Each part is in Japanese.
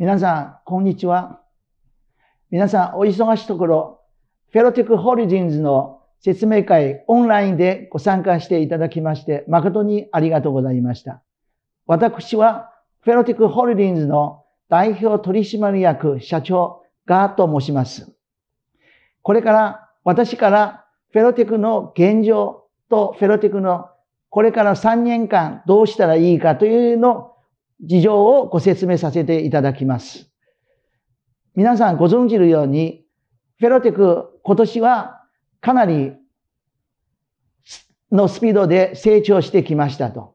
皆さん、こんにちは。皆さん、お忙しいところ、フェロテックホリディンズの説明会オンラインでご参加していただきまして、誠にありがとうございました。私は、フェロテックホリディンズの代表取締役社長、ガーと申します。これから、私から、フェロテックの現状とフェロテックのこれから3年間どうしたらいいかというのを事情をご説明させていただきます。皆さんご存知のように、フェロテク今年はかなりのスピードで成長してきましたと。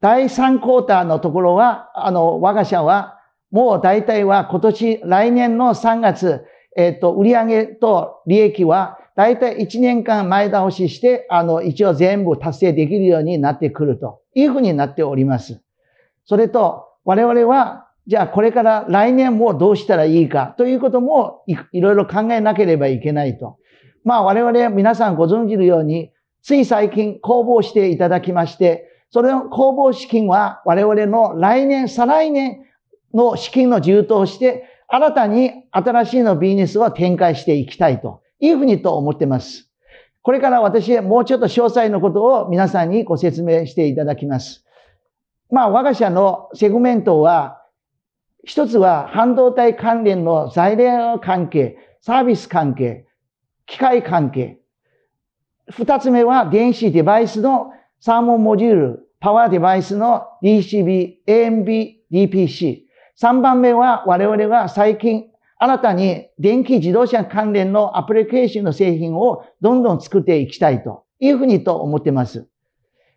第3クォーターのところは、あの、我が社は、もう大体は今年、来年の3月、えっ、ー、と、売上と利益は、大体1年間前倒しして、あの、一応全部達成できるようになってくるというふうになっております。それと、我々は、じゃあこれから来年もどうしたらいいかということもいろいろ考えなければいけないと。まあ我々皆さんご存知のように、つい最近公募していただきまして、それの公募資金は我々の来年、再来年の資金の充当して、新たに新しいのビジネスを展開していきたいというふうにと思っています。これから私もうちょっと詳細のことを皆さんにご説明していただきます。まあ、我が社のセグメントは、一つは半導体関連の材料関係、サービス関係、機械関係。二つ目は電子デバイスのサーモンモジュール、パワーデバイスの DCB、AMB、DPC。3番目は我々が最近新たに電気自動車関連のアプリケーションの製品をどんどん作っていきたいというふうにと思ってます。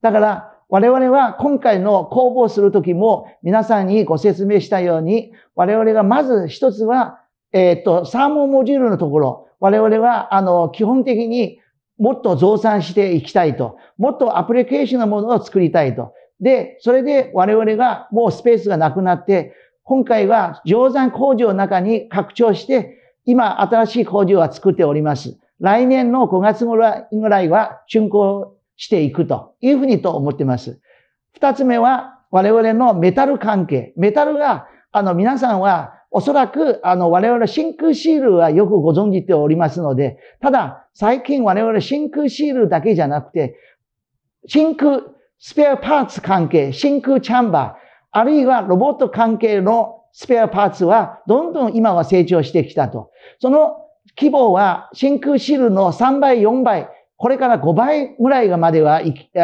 だから我々は今回の公募するときも皆さんにご説明したように、我々がまず一つは、えっ、ー、と、サーモンモジュールのところ、我々は、あの、基本的にもっと増産していきたいと。もっとアプリケーションのものを作りたいと。で、それで我々がもうスペースがなくなって、今回は乗山工場の中に拡張して、今新しい工場は作っております。来年の5月ぐらいは竣工していくというふうにと思っています。二つ目は、我々のメタル関係。メタルが、あの、皆さんは、おそらく、あの、我々真空シールはよくご存じておりますので、ただ、最近我々真空シールだけじゃなくて、真空、スペアパーツ関係、真空チャンバー、あるいはロボット関係のスペアパーツは、どんどん今は成長してきたと。その規模は真空シールの3倍、4倍、これから5倍ぐらいまではあ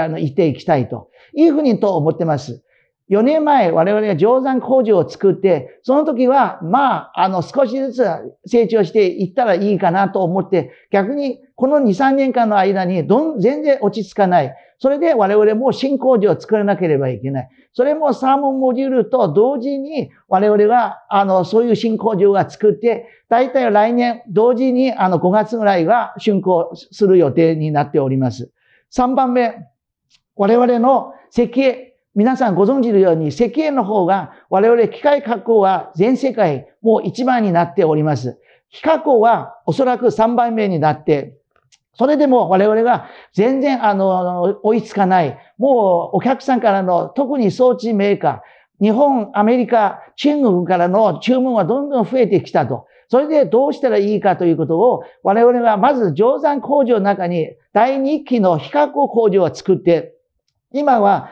のっていきたいというふうにと思ってます。4年前、我々が定山工場を作って、その時は、まあ、あの、少しずつ成長していったらいいかなと思って、逆に、この2、3年間の間に、どん、全然落ち着かない。それで我々も新工場を作らなければいけない。それもサーモンモジュールと同時に我々は、あの、そういう新工場が作って、大体来年同時にあの5月ぐらいが竣工する予定になっております。3番目、我々の石英、皆さんご存知のように石英の方が我々機械加工は全世界もう一番になっております。非加工はおそらく3番目になってそれでも我々が全然あの、追いつかない。もうお客さんからの、特に装置メーカー、日本、アメリカ、中国からの注文はどんどん増えてきたと。それでどうしたらいいかということを、我々はまず定山工場の中に第2期の比較工工場を作って、今は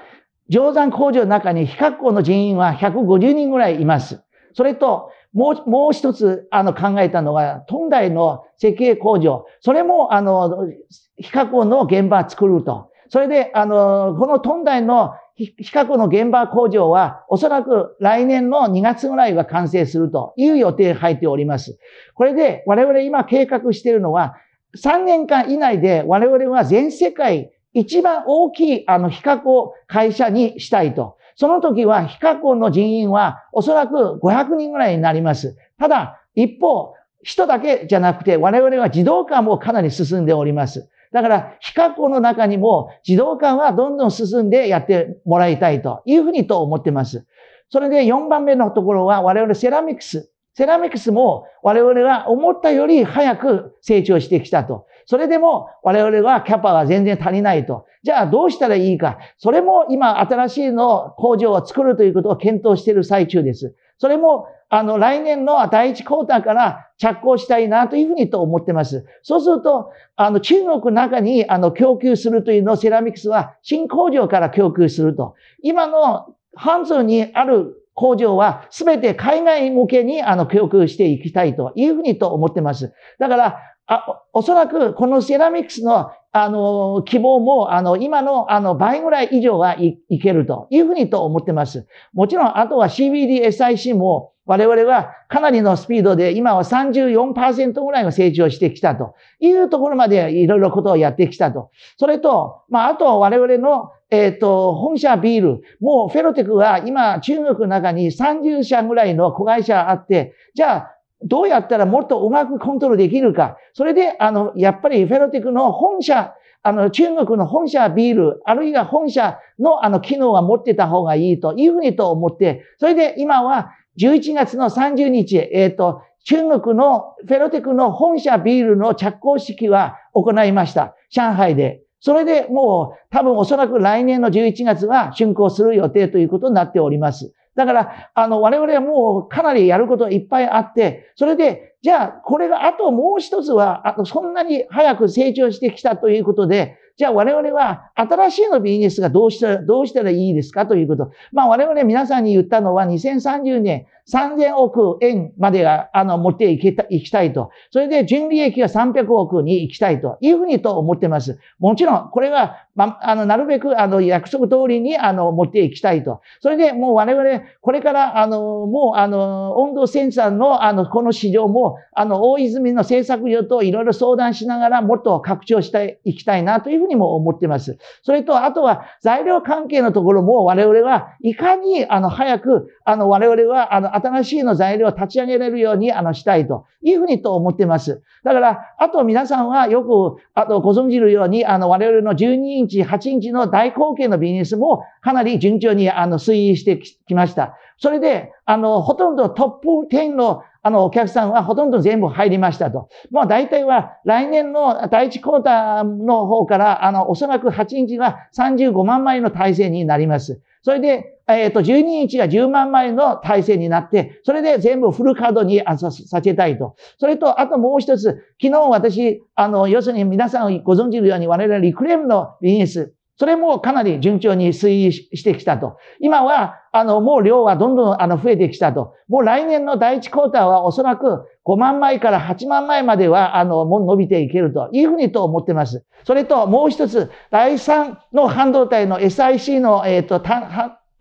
定山工場の中に比較工の人員は150人ぐらいいます。それと、もう、もう一つ、あの、考えたのが、ダイの設計工場。それも、あの、比較の現場作ると。それで、あの、この東大の比較の現場工場は、おそらく来年の2月ぐらいは完成するという予定入っております。これで、我々今計画しているのは、3年間以内で我々は全世界一番大きいあの比較を会社にしたいと。その時は非加工の人員はおそらく500人ぐらいになります。ただ、一方、人だけじゃなくて我々は自動化もかなり進んでおります。だから、非加工の中にも自動化はどんどん進んでやってもらいたいというふうにと思ってます。それで4番目のところは我々セラミクス。セラミクスも我々は思ったより早く成長してきたと。それでも我々はキャパが全然足りないと。じゃあどうしたらいいか。それも今新しいの工場を作るということを検討している最中です。それも、あの、来年の第一クォーターから着工したいなというふうにと思ってます。そうすると、あの、中国の中に、あの、供給するというのをセラミックスは新工場から供給すると。今のハンズにある工場はすべて海外向けにあの供給していきたいというふうにと思ってます。だから、あ、おそらくこのセラミックスのあの、希望も、あの、今の、あの、倍ぐらい以上はいいけるというふうにと思ってます。もちろん、あとは CBDSIC も、我々はかなりのスピードで、今は34%ぐらいの成長してきたというところまでいろいろことをやってきたと。それと、まあ、あと我々の、えっ、ー、と、本社ビール、もうフェロテクは今中国の中に30社ぐらいの子会社あって、じゃあ、どうやったらもっとうまくコントロールできるか。それで、あの、やっぱりフェロティクの本社、あの、中国の本社ビール、あるいは本社のあの、機能は持ってた方がいいというふうにと思って、それで今は11月の30日、えっ、ー、と、中国のフェロテクの本社ビールの着工式は行いました。上海で。それでもう多分おそらく来年の11月は竣工する予定ということになっております。だから、あの、我々はもうかなりやることいっぱいあって、それで、じゃあ、これがあともう一つは、あとそんなに早く成長してきたということで、じゃあ我々は新しいのビジネスがどうしたら、どうしたらいいですかということ。まあ我々皆さんに言ったのは2030年3000億円までが、あの、持っていきたいきたいと。それで純利益が300億に行きたいというふうにと思ってます。もちろん、これは、ま、あの、なるべく、あの、約束通りに、あの、持っていきたいと。それで、もう我々、これから、あの、もう、あの、温度センサーの、あの、この市場も、あの、大泉の政策上といろいろ相談しながら、もっと拡張していきたいなというふうにも思ってます。それと、あとは、材料関係のところも、我々は、いかに、あの、早く、あの、我々は、あの、新しいの材料を立ち上げれるように、あの、したいというふうにと思ってます。だから、あと皆さんはよく、あとご存じるように、あの、我々の12インチ、8インチの大口径のビジネスもかなり順調に、あの、推移してきました。それで、あの、ほとんどトップ10のあの、お客さんはほとんど全部入りましたと。もう大体は来年の第一クォーターの方から、あの、おそらく8チは35万枚の体制になります。それで、えっ、ー、と、12日が10万枚の体制になって、それで全部フルカードにさせたいと。それと、あともう一つ、昨日私、あの、要するに皆さんご存知のように我々リクレームのリリース、それもかなり順調に推移してきたと。今は、あの、もう量はどんどん、あの、増えてきたと。もう来年の第一クォーターはおそらく5万枚から8万枚までは、あの、もう伸びていけるというふうにと思ってます。それと、もう一つ、第三の半導体の SIC の、えっ、ー、と、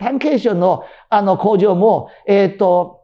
タンケーションのあの工場も、えっ、ー、と、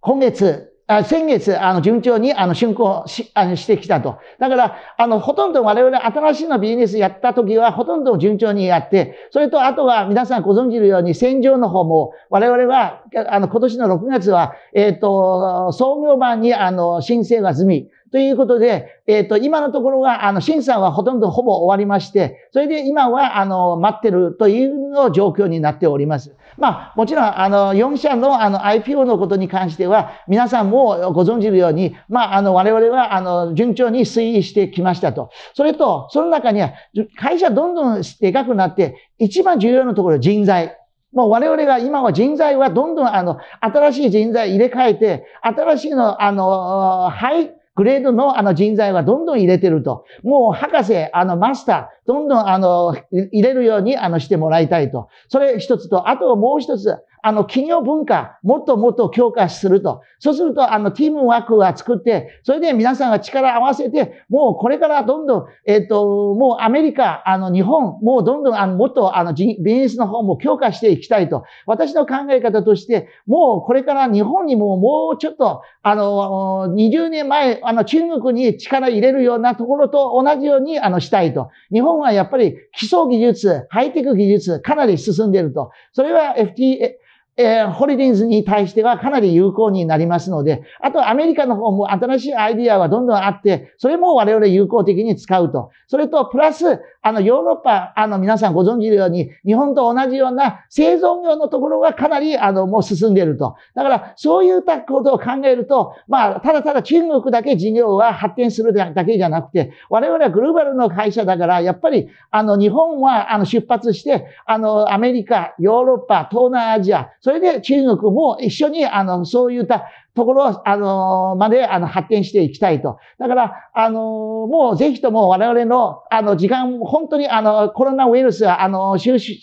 今月、あ先月、あの、順調に、あの、竣工し、あの、してきたと。だから、あの、ほとんど我々新しいのビジネスやった時は、ほとんど順調にやって、それと、あとは皆さんご存知のように、戦場の方も、我々は、あの、今年の6月は、えっ、ー、と、創業版に、あの、申請が済み、ということで、えっ、ー、と、今のところは、あの、審査はほとんどほぼ終わりまして、それで今は、あの、待ってるというの状況になっております。まあ、もちろん、あの、4社の、あの、IPO のことに関しては、皆さんもご存知のように、まあ、あの、我々は、あの、順調に推移してきましたと。それと、その中には、会社どんどんでかくなって、一番重要なところ、人材。もう我々が今は人材はどんどんあの、新しい人材入れ替えて、新しいの、あの、はい、グレードのあの人材はどんどん入れてると。もう博士、あのマスター、どんどんあの、入れるようにあのしてもらいたいと。それ一つと、あともう一つ、あの、企業文化、もっともっと強化すると。そうすると、あの、チームワークが作って、それで皆さんが力合わせて、もうこれからどんどん、えっ、ー、と、もうアメリカ、あの、日本、もうどんどん、あの、もっと、あの、ビジネスの方も強化していきたいと。私の考え方として、もうこれから日本にももうちょっと、あの、20年前、あの、中国に力入れるようなところと同じように、あの、したいと。日本はやっぱり基礎技術、ハイテク技術、かなり進んでいると。それは FT、えー、ホリディンズに対してはかなり有効になりますので、あとアメリカの方も新しいアイディアはどんどんあって、それも我々有効的に使うと。それと、プラス、あの、ヨーロッパ、あの、皆さんご存知のように、日本と同じような製造業のところがかなり、あの、もう進んでいると。だから、そういったことを考えると、まあ、ただただ中国だけ事業は発展するだけじゃなくて、我々はグローバルの会社だから、やっぱり、あの、日本は、あの、出発して、あの、アメリカ、ヨーロッパ、東南アジア、それで中国も一緒に、あの、そういったところあの、まで、あの、発展していきたいと。だから、あの、もうぜひとも我々の、あの、時間、本当に、あの、コロナウイルスは、あの、収集、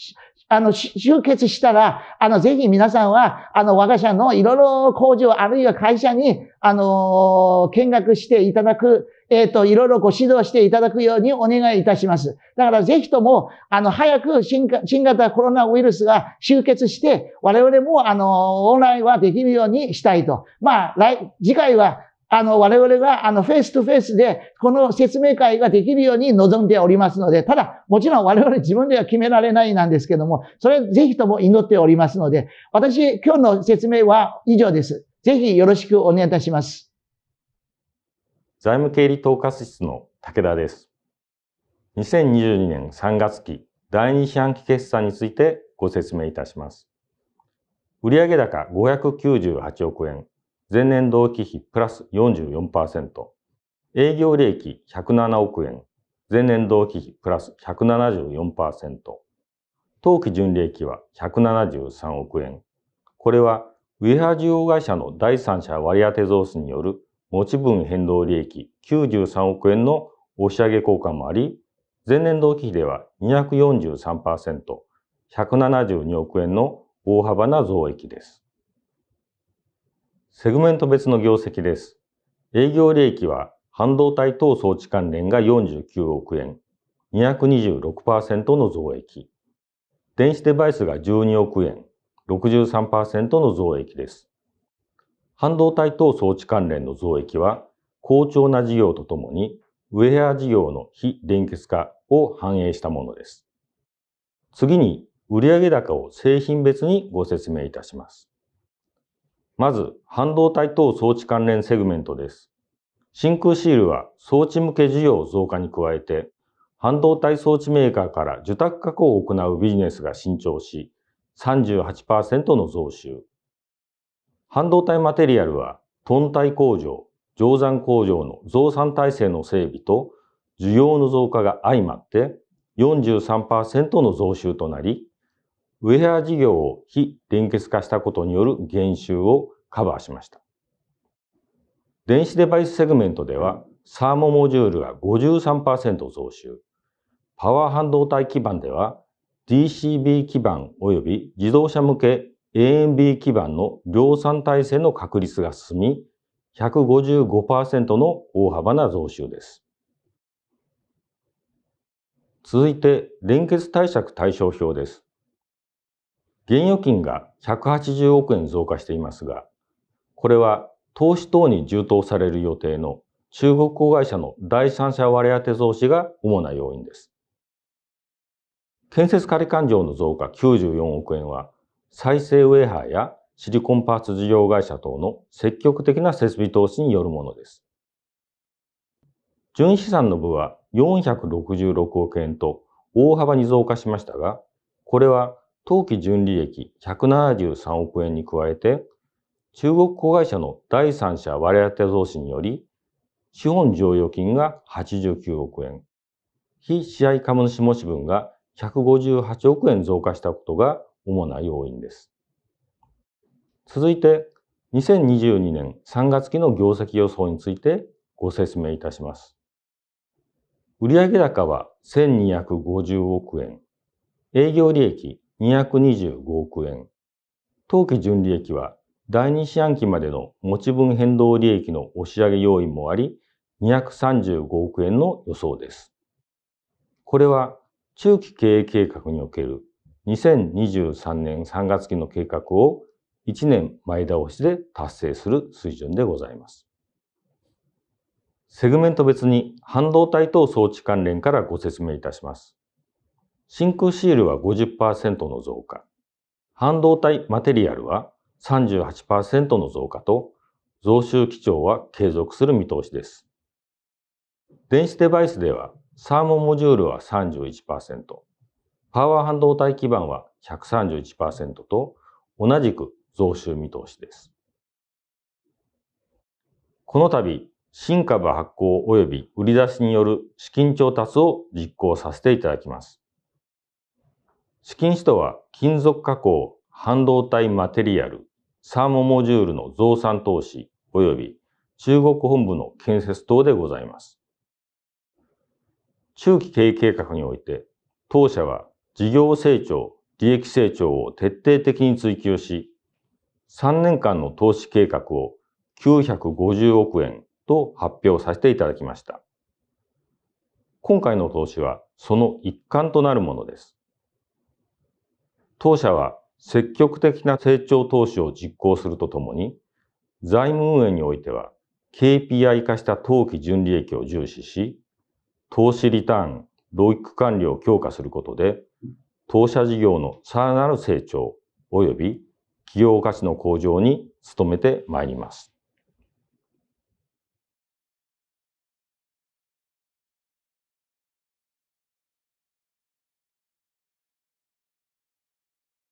あの、集結したら、あの、ぜひ皆さんは、あの、我が社のいろいろ工場あるいは会社に、あの、見学していただく、えっ、ー、と、いろいろご指導していただくようにお願いいたします。だからぜひとも、あの、早く新型コロナウイルスが集結して、我々も、あの、オンラインはできるようにしたいと。まあ、来、次回は、あの、我々が、あの、フェイスとフェイスで、この説明会ができるように望んでおりますので、ただ、もちろん我々自分では決められないなんですけども、それぜひとも祈っておりますので、私、今日の説明は以上です。ぜひよろしくお願いいたします。財務経理統括室の武田です。2022年3月期第2四半期決算についてご説明いたします。売上高598億円、前年同期比プラス44%、営業利益107億円、前年同期比プラス174%、当期純利益は173億円。これはウェハ需要会社の第三者割当増資による持ち分変動利益93億円の押し上げ効果もあり、前年同期比では243%、172億円の大幅な増益です。セグメント別の業績です。営業利益は半導体等装置関連が49億円、226%の増益。電子デバイスが12億円、63%の増益です。半導体等装置関連の増益は、好調な事業とともに、ウェア事業の非連結化を反映したものです。次に、売上高を製品別にご説明いたします。まず、半導体等装置関連セグメントです。真空シールは装置向け需要増加に加えて、半導体装置メーカーから受託加工を行うビジネスが伸長し、38%の増収、半導体マテリアルは、トン体工場、定山工場の増産体制の整備と需要の増加が相まって43%の増収となり、ウェア事業を非連結化したことによる減収をカバーしました。電子デバイスセグメントでは、サーモモジュールが53%増収、パワー半導体基盤では DCB 基盤及び自動車向け AMB 基盤の量産体制の確立が進み、155%の大幅な増収です。続いて、連結貸借対照表です。現預金が180億円増加していますが、これは投資等に充当される予定の中国子会社の第三者割当増資が主な要因です。建設仮勘定の増加94億円は、再生ウェハーやシリコンパーツ事業会社等の積極的な設備投資によるものです。純資産の部は466億円と大幅に増加しましたが、これは当期純利益173億円に加えて、中国子会社の第三者割当増資により、資本剰余金が89億円、非試合株主持分が158億円増加したことが主な要因です。続いて、2022年3月期の業績予想についてご説明いたします。売上高は1250億円、営業利益225億円、当期純利益は第2四半期までの持ち分変動利益の押し上げ要因もあり、235億円の予想です。これは中期経営計画における2023年3月期の計画を1年前倒しで達成する水準でございます。セグメント別に半導体等装置関連からご説明いたします。真空シールは50%の増加、半導体マテリアルは38%の増加と、増収基調は継続する見通しです。電子デバイスではサーモモジュールは31%、パワー半導体基盤は131%と同じく増収見通しです。この度、新株発行及び売り出しによる資金調達を実行させていただきます。資金使途は金属加工、半導体マテリアル、サーモモジュールの増産投資及び中国本部の建設等でございます。中期経営計画において、当社は事業成長、利益成長を徹底的に追求し、3年間の投資計画を950億円と発表させていただきました。今回の投資はその一環となるものです。当社は積極的な成長投資を実行するとともに、財務運営においては KPI 化した当期純利益を重視し、投資リターン、ロイック管理を強化することで、当社事業のさらなる成長及び企業価値の向上に努めてまいります。